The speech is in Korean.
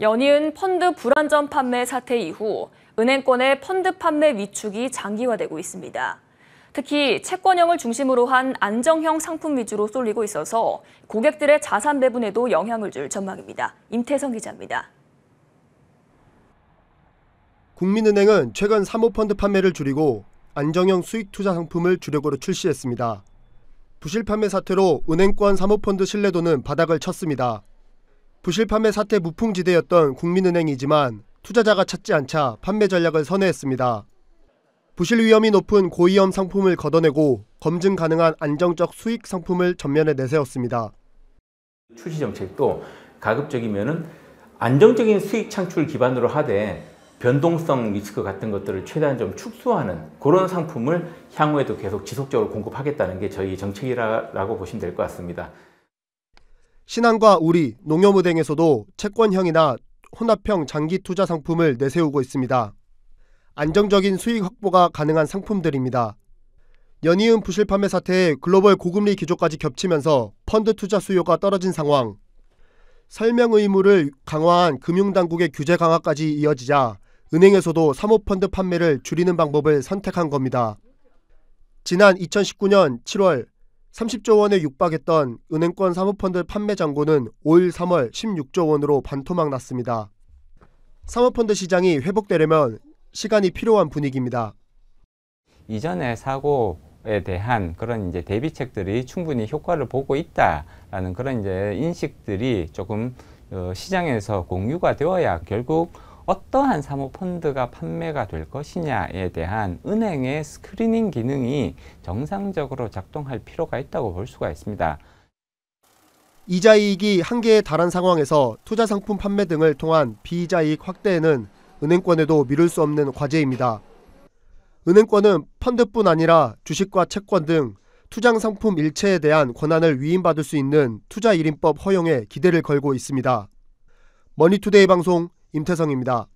연이은 펀드 불안전 판매 사태 이후 은행권의 펀드 판매 위축이 장기화되고 있습니다. 특히 채권형을 중심으로 한 안정형 상품 위주로 쏠리고 있어서 고객들의 자산 배분에도 영향을 줄 전망입니다. 임태성 기자입니다. 국민은행은 최근 사모펀드 판매를 줄이고 안정형 수익 투자 상품을 주력으로 출시했습니다. 부실 판매 사태로 은행권 사모펀드 신뢰도는 바닥을 쳤습니다. 부실 판매 사태 무풍지대였던 국민은행이지만 투자자가 찾지 않자 판매 전략을 선회했습니다. 부실 위험이 높은 고위험 상품을 걷어내고 검증 가능한 안정적 수익 상품을 전면에 내세웠습니다. 출시 정책도 가급적이면은 안정적인 수익 창출 기반으로 하되 변동성 리스크 같은 것들을 최대한 좀 축소하는 그런 상품을 향후에도 계속 지속적으로 공급하겠다는 게 저희 정책이라고 보시면 될 것 같습니다. 신한과 우리, 농협은행에서도 채권형이나 혼합형 장기 투자 상품을 내세우고 있습니다. 안정적인 수익 확보가 가능한 상품들입니다. 연이은 부실 판매 사태에 글로벌 고금리 기조까지 겹치면서 펀드 투자 수요가 떨어진 상황, 설명 의무를 강화한 금융당국의 규제 강화까지 이어지자 은행에서도 사모펀드 판매를 줄이는 방법을 선택한 겁니다. 지난 2019년 7월 30조 원에 육박했던 은행권 사모펀드 판매 잔고는 올 3월 16조 원으로 반토막 났습니다. 사모펀드 시장이 회복되려면 시간이 필요한 분위기입니다. 이전의 사고에 대한 그런 이제 대비책들이 충분히 효과를 보고 있다라는 그런 이제 인식들이 조금 어, 시장에서 공유가 되어야 결국 어떠한 사모펀드가 판매가 될 것이냐에 대한 은행의 스크리닝 기능이 정상적으로 작동할 필요가 있다고 볼 수가 있습니다. 이자이익이 한계에 달한 상황에서 투자 상품 판매 등을 통한 비이자이익 확대에는 은행권에도 미룰 수 없는 과제입니다. 은행권은 펀드뿐 아니라 주식과 채권 등 투장 상품 일체에 대한 권한을 위임받을 수 있는 투자 1인법 허용에 기대를 걸고 있습니다. 머니투데이 방송 임태성입니다.